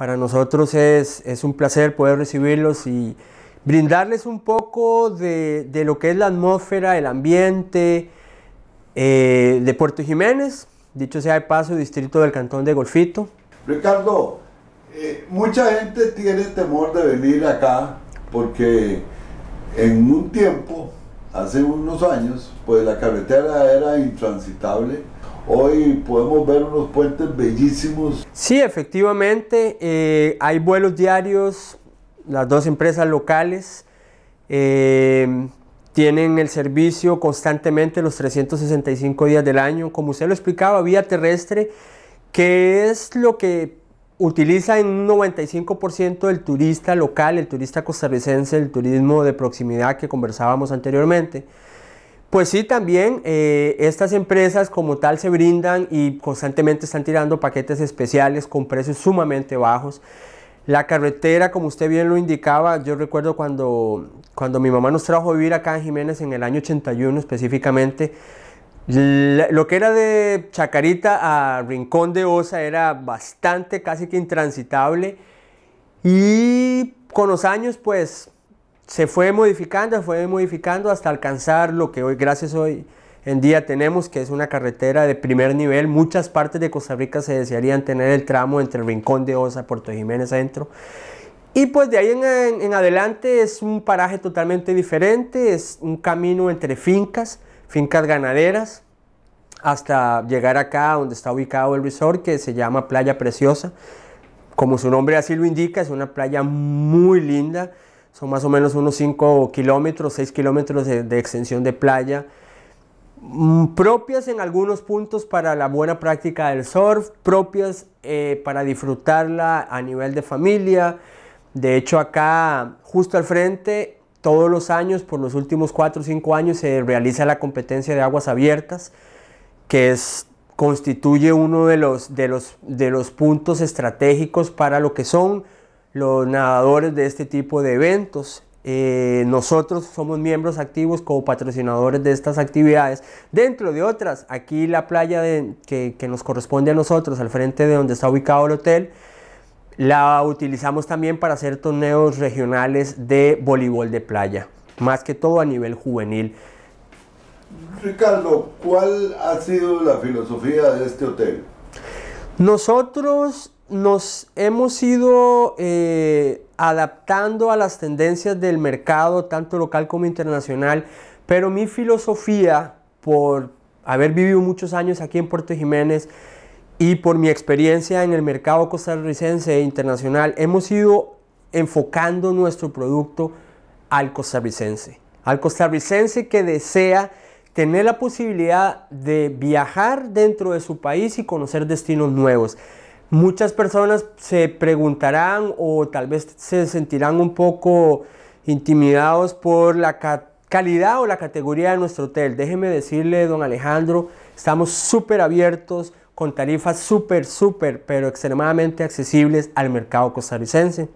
Para nosotros es, un placer poder recibirlos y brindarles un poco de, lo que es la atmósfera, el ambiente eh, de Puerto Jiménez, dicho sea de paso, distrito del Cantón de Golfito. Ricardo, eh, mucha gente tiene temor de venir acá porque en un tiempo, hace unos años, pues la carretera era intransitable Hoy podemos ver unos puentes bellísimos. Sí, efectivamente, eh, hay vuelos diarios, las dos empresas locales eh, tienen el servicio constantemente los 365 días del año, como usted lo explicaba, vía terrestre, que es lo que utiliza en un 95% el turista local, el turista costarricense, el turismo de proximidad que conversábamos anteriormente. Pues sí, también eh, estas empresas como tal se brindan y constantemente están tirando paquetes especiales con precios sumamente bajos. La carretera, como usted bien lo indicaba, yo recuerdo cuando, cuando mi mamá nos trajo a vivir acá en Jiménez en el año 81 específicamente, lo que era de Chacarita a Rincón de Osa era bastante, casi que intransitable. Y con los años, pues se fue modificando, se fue modificando hasta alcanzar lo que hoy, gracias hoy en día tenemos, que es una carretera de primer nivel. Muchas partes de Costa Rica se desearían tener el tramo entre el Rincón de Osa, Puerto Jiménez adentro, Y pues de ahí en adelante es un paraje totalmente diferente, es un camino entre fincas, fincas ganaderas, hasta llegar acá donde está ubicado el resort que se llama Playa Preciosa. Como su nombre así lo indica, es una playa muy linda son más o menos unos 5 kilómetros, 6 kilómetros de, extensión de playa, mm, propias en algunos puntos para la buena práctica del surf, propias eh, para disfrutarla a nivel de familia. De hecho, acá justo al frente, todos los años, por los últimos 4 o 5 años, se realiza la competencia de aguas abiertas, que constituye uno de los, de los puntos estratégicos para lo que son los nadadores de este tipo de eventos. Eh, nosotros somos miembros activos como patrocinadores de estas actividades. Dentro de otras, aquí la playa que nos corresponde a nosotros, al frente de donde está ubicado el hotel, la utilizamos también para hacer torneos regionales de voleibol de playa, más que todo a nivel juvenil. Ricardo, ¿cuál ha sido la filosofía de este hotel? Nosotros nos hemos ido eh, adaptando a las tendencias del mercado, tanto local como internacional, pero mi filosofía, por haber vivido muchos años aquí en Puerto Jiménez y por mi experiencia en el mercado costarricense e internacional, hemos ido enfocando nuestro producto al costarricense, al costarricense que desea tener la posibilidad de viajar dentro de su país y conocer destinos nuevos. Muchas personas se preguntarán o tal vez se sentirán un poco intimidados por la calidad o la categoría de nuestro hotel. Déjeme decirle, don Alejandro, estamos súper abiertos con tarifas súper, súper, pero extremadamente accesibles al mercado costarricense.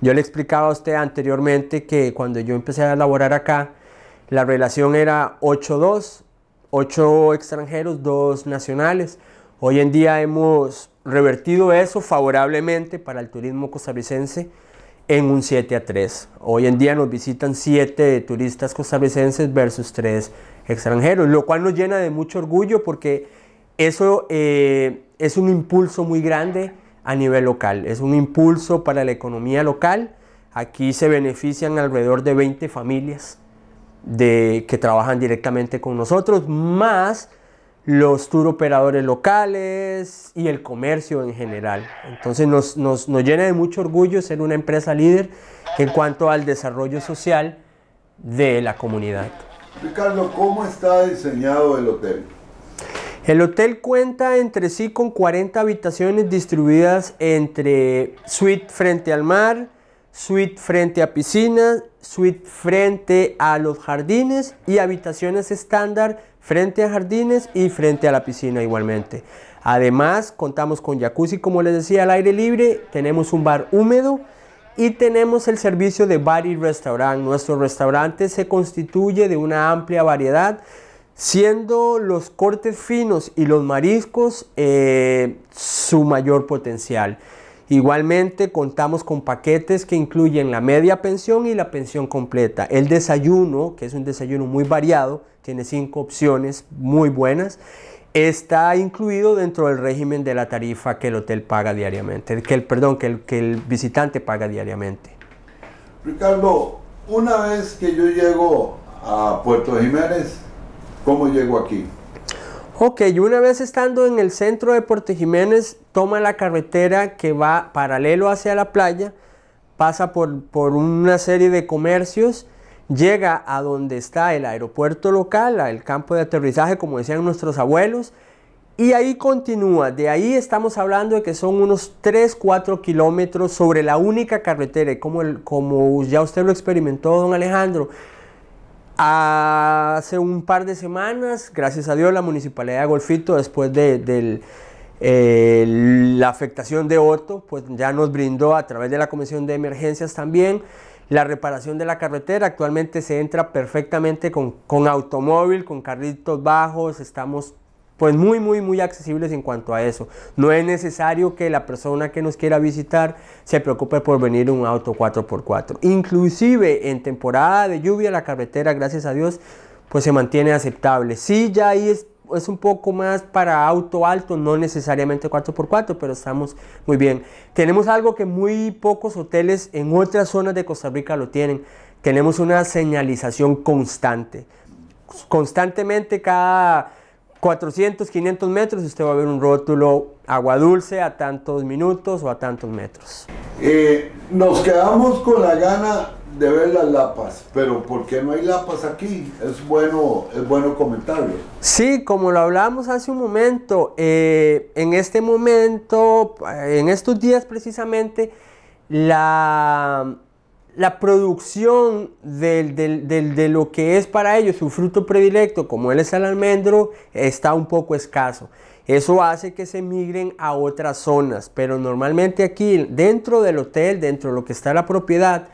Yo le explicaba a usted anteriormente que cuando yo empecé a elaborar acá, la relación era 8-2, 8 extranjeros, 2 nacionales. Hoy en día hemos revertido eso favorablemente para el turismo costarricense en un 7 a 3. Hoy en día nos visitan 7 turistas costarricenses versus 3 extranjeros, lo cual nos llena de mucho orgullo porque eso eh, es un impulso muy grande a nivel local, es un impulso para la economía local. Aquí se benefician alrededor de 20 familias de, que trabajan directamente con nosotros, más los tour operadores locales y el comercio en general. Entonces nos, nos, llena de mucho orgullo ser una empresa líder en cuanto al desarrollo social de la comunidad. Ricardo, ¿cómo está diseñado el hotel? El hotel cuenta entre sí con 40 habitaciones distribuidas entre suite frente al mar, suite frente a piscinas, suite frente a los jardines y habitaciones estándar frente a jardines y frente a la piscina igualmente. Además, contamos con jacuzzi, como les decía, al aire libre, tenemos un bar húmedo y tenemos el servicio de bar y restaurante. Nuestro restaurante se constituye de una amplia variedad, siendo los cortes finos y los mariscos eh, su mayor potencial. Igualmente contamos con paquetes que incluyen la media pensión y la pensión completa. El desayuno, que es un desayuno muy variado, tiene cinco opciones muy buenas, está incluido dentro del régimen de la tarifa que el hotel paga diariamente, que el, perdón, que el, que el visitante paga diariamente. Ricardo, una vez que yo llego a Puerto Jiménez, ¿cómo llego aquí? Ok, una vez estando en el centro de Puerto Jiménez, toma la carretera que va paralelo hacia la playa, pasa por, una serie de comercios, llega a donde está el aeropuerto local, el campo de aterrizaje, como decían nuestros abuelos, y ahí continúa, de ahí estamos hablando de que son unos 3-4 kilómetros sobre la única carretera, como, como ya usted lo experimentó, don Alejandro, Hace un par de semanas, gracias a Dios, la municipalidad de Golfito, después de, eh, la afectación de Otto, pues ya nos brindó a través de la Comisión de Emergencias también la reparación de la carretera. Actualmente se entra perfectamente con, con automóvil, con carritos bajos, estamos pues muy, muy, muy accesibles en cuanto a eso. No es necesario que la persona que nos quiera visitar se preocupe por venir un auto 4x4. Inclusive en temporada de lluvia la carretera, gracias a Dios, pues se mantiene aceptable. Sí, ya ahí es, es un poco más para auto alto, no necesariamente 4x4, pero estamos muy bien. Tenemos algo que muy pocos hoteles en otras zonas de Costa Rica lo tienen. Tenemos una señalización constante. Constantemente cada 400, 500 metros, usted va a ver un rótulo agua dulce a tantos minutos o a tantos metros. Eh, nos quedamos con la gana de ver las lapas, pero ¿por qué no hay lapas aquí? Es bueno, es bueno comentarlo. Sí, como lo hablábamos hace un momento, eh, en este momento, en estos días precisamente, la la producción de lo que es para ellos su fruto predilecto, como él es el almendro, está un poco escaso. Eso hace que se migren a otras zonas, pero normalmente aquí, dentro del hotel, dentro de lo que está la propiedad,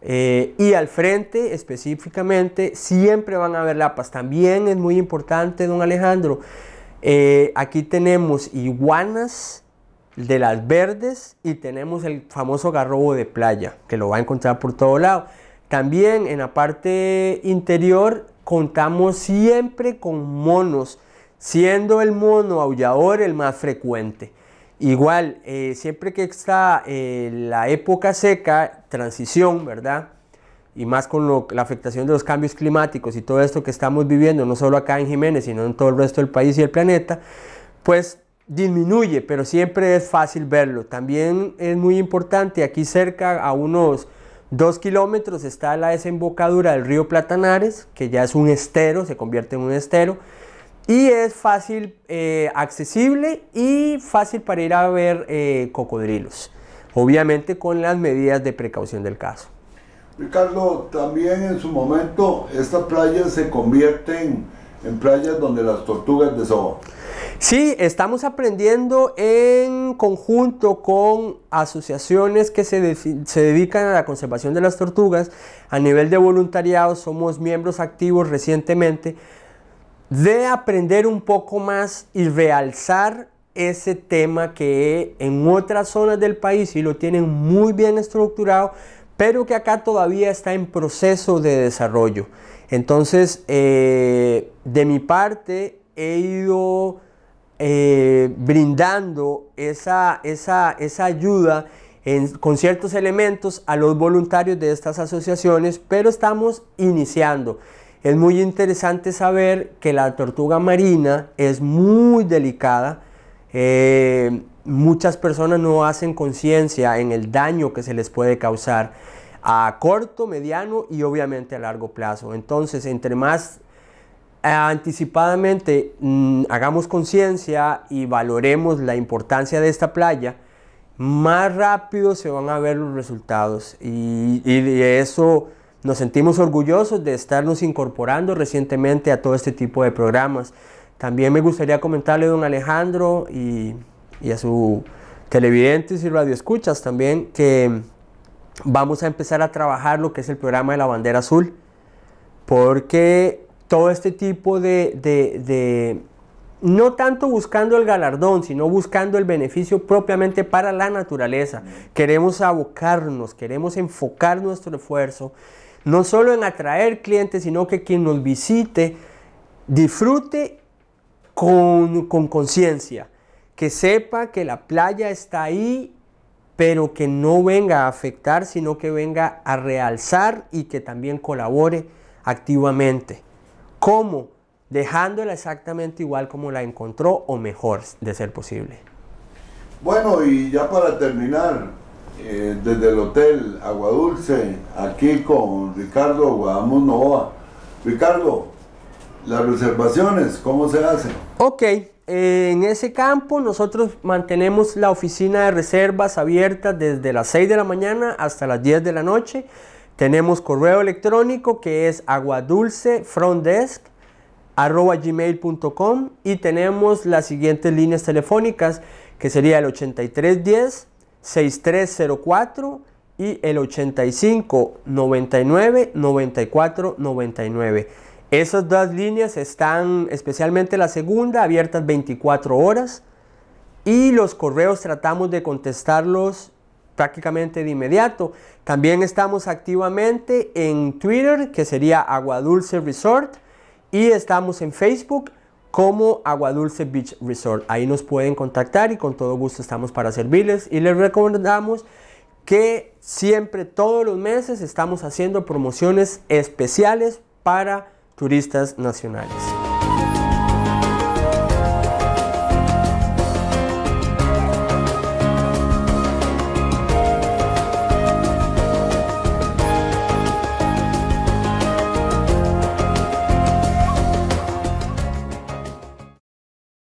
eh, y al frente específicamente, siempre van a haber lapas. También es muy importante, don Alejandro, eh, aquí tenemos iguanas, de las verdes y tenemos el famoso garrobo de playa que lo va a encontrar por todo lado. También en la parte interior contamos siempre con monos, siendo el mono aullador el más frecuente. Igual, eh, siempre que está eh, la época seca, transición, ¿verdad? Y más con la afectación de los cambios climáticos y todo esto que estamos viviendo, no solo acá en Jiménez, sino en todo el resto del país y el planeta, pues disminuye, pero siempre es fácil verlo. También es muy importante, aquí cerca a unos 2 kilómetros está la desembocadura del río Platanares, que ya es un estero, se convierte en un estero, y es fácil, eh, accesible y fácil para ir a ver eh, cocodrilos, obviamente con las medidas de precaución del caso. Ricardo, también en su momento estas playas se convierten en playas donde las tortugas desoban. Sí, estamos aprendiendo en conjunto con asociaciones que se, dedican a la conservación de las tortugas. A nivel de voluntariado somos miembros activos recientemente de aprender un poco más y realzar ese tema que en otras zonas del país sí lo tienen muy bien estructurado, pero que acá todavía está en proceso de desarrollo. Entonces, eh, de mi parte, he ido eh, brindando esa, ayuda con ciertos elementos a los voluntarios de estas asociaciones, pero estamos iniciando. Es muy interesante saber que la tortuga marina es muy delicada. Eh, muchas personas no hacen conciencia en el daño que se les puede causar a corto, mediano y obviamente a largo plazo. Entonces, entre más eh, anticipadamente mm, hagamos conciencia y valoremos la importancia de esta playa, más rápido se van a ver los resultados. Y, de eso nos sentimos orgullosos de estarnos incorporando recientemente a todo este tipo de programas. También me gustaría comentarle a don Alejandro y, y a sus televidentes y radioescuchas también que vamos a empezar a trabajar lo que es el programa de la bandera azul, porque todo este tipo de, de, no tanto buscando el galardón, sino buscando el beneficio propiamente para la naturaleza. Queremos abocarnos, queremos enfocar nuestro esfuerzo, no solo en atraer clientes, sino que quien nos visite disfrute con conciencia, que sepa que la playa está ahí pero que no venga a afectar, sino que venga a realzar y que también colabore activamente. ¿Cómo? Dejándola exactamente igual como la encontró o mejor, de ser posible. Bueno, y ya para terminar, eh, desde el Hotel Agua Dulce, aquí con Ricardo Guadamón Novoa. Ricardo, las reservaciones, ¿cómo se hacen? Ok, en ese campo nosotros mantenemos la oficina de reservas abierta desde las 6 de la mañana hasta las 10 de la noche. Tenemos correo electrónico que es aguadulcefrontdesk.gmail.com y tenemos las siguientes líneas telefónicas que sería el 8310 6304 y el 85 99 94 99. Esas dos líneas están, especialmente la segunda, abiertas 24 horas y los correos tratamos de contestarlos prácticamente de inmediato. También estamos activamente en Twitter, que sería Agua Dulce Resort, y estamos en Facebook como Agua Dulce Beach Resort. Ahí nos pueden contactar y con todo gusto estamos para servirles. Y les recomendamos que siempre, todos los meses, estamos haciendo promociones especiales para turistas nacionales.